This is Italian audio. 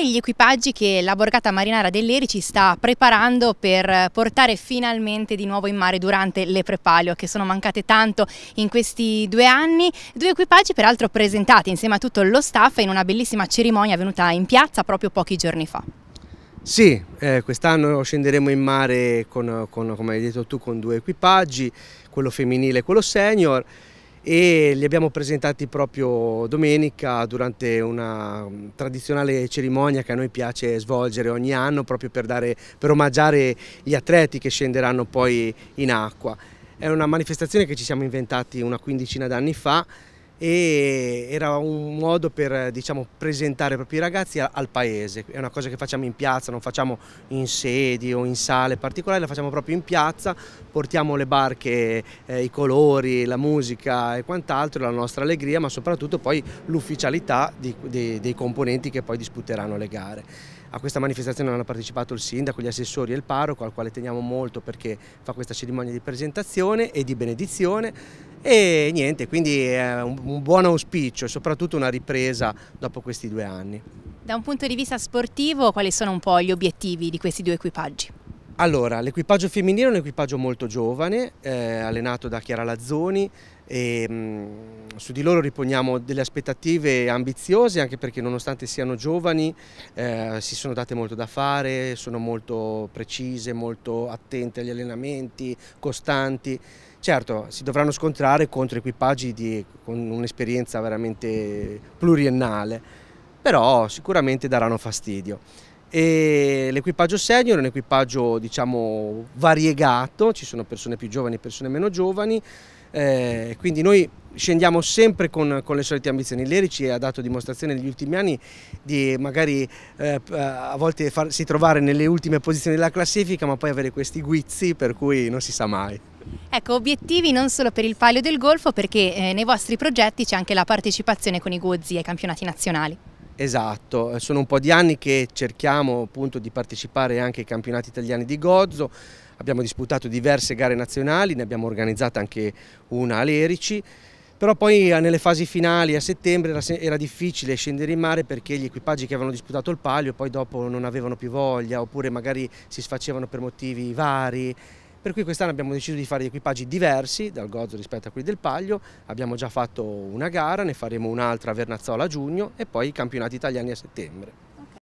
mostrare gli equipaggi che la borgata marinara dell'Eri ci sta preparando per portare finalmente di nuovo in mare durante le prepalio che sono mancate tanto in questi due anni. Due equipaggi peraltro presentati insieme a tutto lo staff in una bellissima cerimonia venuta in piazza proprio pochi giorni fa. Sì, eh, quest'anno scenderemo in mare con, con, come hai detto tu, con due equipaggi, quello femminile e quello senior e li abbiamo presentati proprio domenica durante una mm, tradizionale cerimonia che a noi piace svolgere ogni anno proprio per, dare, per omaggiare gli atleti che scenderanno poi in acqua. È una manifestazione che ci siamo inventati una quindicina d'anni fa e era un modo per diciamo, presentare i ragazzi al paese, è una cosa che facciamo in piazza, non facciamo in sedi o in sale particolari, la facciamo proprio in piazza, portiamo le barche, eh, i colori, la musica e quant'altro, la nostra allegria ma soprattutto poi l'ufficialità dei componenti che poi disputeranno le gare. A questa manifestazione hanno partecipato il sindaco, gli assessori e il parroco, al quale teniamo molto perché fa questa cerimonia di presentazione e di benedizione e niente, quindi è un un buon auspicio e soprattutto una ripresa dopo questi due anni. Da un punto di vista sportivo quali sono un po' gli obiettivi di questi due equipaggi? Allora, l'equipaggio femminile è un equipaggio molto giovane, eh, allenato da Chiara Lazzoni, e, mh, mm, su di loro riponiamo delle aspettative ambiziose anche perché nonostante siano giovani eh, si sono date molto da fare, sono molto precise, molto attente agli allenamenti, costanti. Certo, si dovranno scontrare contro equipaggi di, con un'esperienza veramente pluriennale, però sicuramente daranno fastidio l'equipaggio senior è un equipaggio diciamo, variegato, ci sono persone più giovani e persone meno giovani, eh, quindi noi scendiamo sempre con, con le solite ambizioni. Leri ha dato dimostrazione negli ultimi anni di magari eh, eh a volte farsi trovare nelle ultime posizioni della classifica ma poi avere questi guizzi per cui non si sa mai. Ecco, obiettivi non solo per il Palio del Golfo perché eh, nei vostri progetti c'è anche la partecipazione con i gozzi ai campionati nazionali. Esatto, sono un po' di anni che cerchiamo appunto di partecipare anche ai campionati italiani di Gozzo, abbiamo disputato diverse gare nazionali, ne abbiamo organizzata anche una a Lerici, però poi eh, nelle fasi finali a settembre era, era, difficile scendere in mare perché gli equipaggi che avevano disputato il palio poi dopo non avevano più voglia oppure magari si sfacevano per motivi vari per cui quest'anno abbiamo deciso di fare equipaggi diversi dal Gozzo rispetto a quelli del Paglio, abbiamo già fatto una gara, ne faremo un'altra a Vernazzola a giugno e poi i campionati italiani a settembre.